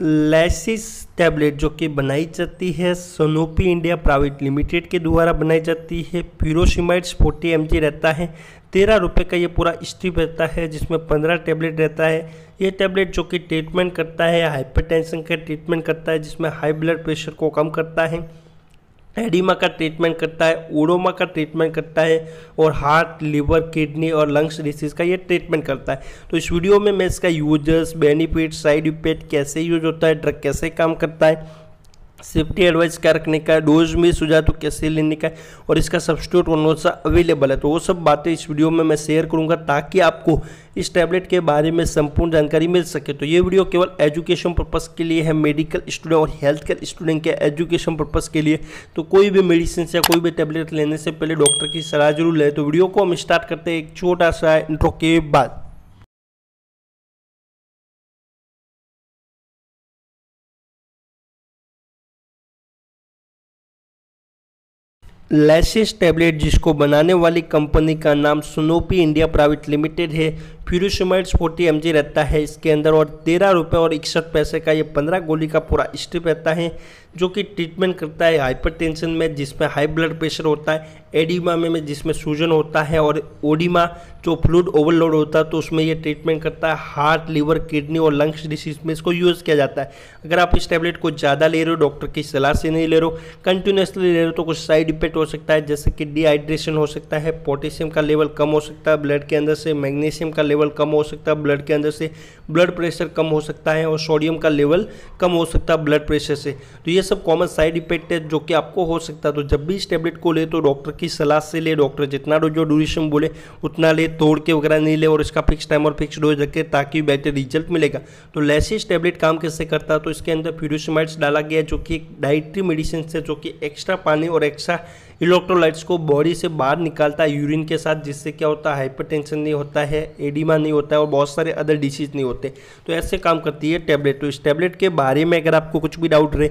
लैसिस tablet जो कि बनाई जाती है सोनोपी इंडिया प्राइवेट लिमिटेड के द्वारा बनाई जाती है प्यूरोसिमाइड्स फोर्टी एम रहता है तेरह रुपये का ये पूरा स्ट्रिप रहता है जिसमें पंद्रह टैबलेट रहता है ये टैबलेट जो कि ट्रीटमेंट करता है हाइपरटेंशन का ट्रीटमेंट करता है जिसमें हाई ब्लड प्रेशर को कम करता है एडिमा का ट्रीटमेंट करता है ओडोमा का ट्रीटमेंट करता है और हार्ट लीवर किडनी और लंग्स डिसीज़ का ये ट्रीटमेंट करता है तो इस वीडियो में मैं इसका यूजर्स बेनिफिट साइड इफेक्ट कैसे यूज होता है ड्रग कैसे काम करता है सेफ्टी एडवाइस क्या रखने का है डोज में सुझा तो कैसे लेने का है और इसका सब्सिट्यूट कौन सा अवेलेबल है तो वो सब बातें इस वीडियो में मैं शेयर करूंगा ताकि आपको इस टैबलेट के बारे में संपूर्ण जानकारी मिल सके तो ये वीडियो केवल एजुकेशन पर्पज़ के लिए है मेडिकल स्टूडेंट और हेल्थ केयर स्टूडेंट के एजुकेशन पर्पज़ के लिए तो कोई भी मेडिसिन या कोई भी टैबलेट लेने से पहले डॉक्टर की सलाह जरूर ले तो वीडियो को हम स्टार्ट करते हैं एक छोटा सा इंट्रो के बाद लैसेस टैबलेट जिसको बनाने वाली कंपनी का नाम सुनोपी इंडिया प्राइवेट लिमिटेड है फ्यूरोसोमाइड फोर्टी एम रहता है इसके अंदर और तेरह रुपये और इकसठ पैसे का ये पंद्रह गोली का पूरा स्ट्रिप रहता है जो कि ट्रीटमेंट करता है हाइपरटेंशन में जिसमें हाई ब्लड प्रेशर होता है एडिमा में जिसमें सूजन होता है और ओडिमा जो फ्लूड ओवरलोड होता है तो उसमें ये ट्रीटमेंट करता है हार्ट लीवर किडनी और लंग्स डिसीज में इसको यूज़ किया जाता है अगर आप इस टैबलेट को ज़्यादा ले रहे हो डॉक्टर की सलाह से नहीं ले रहे हो कंटिन्यूसली ले रहे हो तो कुछ साइड इफेक्ट हो सकता है जैसे कि डिहाइड्रेशन हो सकता है पोटेशियम का लेवल कम हो सकता है ब्लड के अंदर से मैग्नीशियम का लेवल कम हो सकता है ब्लड के अंदर से ब्लड प्रेशर कम हो सकता है और सोडियम का लेवल कम हो सकता है ब्लड प्रेशर से तो ये सब कॉमन साइड इफेक्ट है जो कि आपको हो सकता है तो जब भी इस टैबलेट को ले तो डॉक्टर की सलाह से ले डॉक्टर जितना डोज जो ड्यूरेशन बोले उतना ले तोड़ के वगैरह नहीं ले और इसका फिक्स टाइम और फिक्स डोज रखे ताकि बेहतर रिजल्ट मिलेगा तो लेसिस टेबलेट काम कैसे करता है तो इसके अंदर फ्यूरोसिमाइड्स डाला गया जो कि डाइट्री मेडिसिन से जो कि एक्स्ट्रा पानी और एक्स्ट्रा इलेक्ट्रोलाइट्स को बॉडी से बाहर निकालता है यूरिन के साथ जिससे क्या होता है हाइपरटेंशन नहीं होता है एडिमा नहीं होता है और बहुत सारे अदर डिसीज नहीं होते तो ऐसे काम करती है टैबलेट तो इस टैबलेट के बारे में अगर आपको कुछ भी डाउट रहे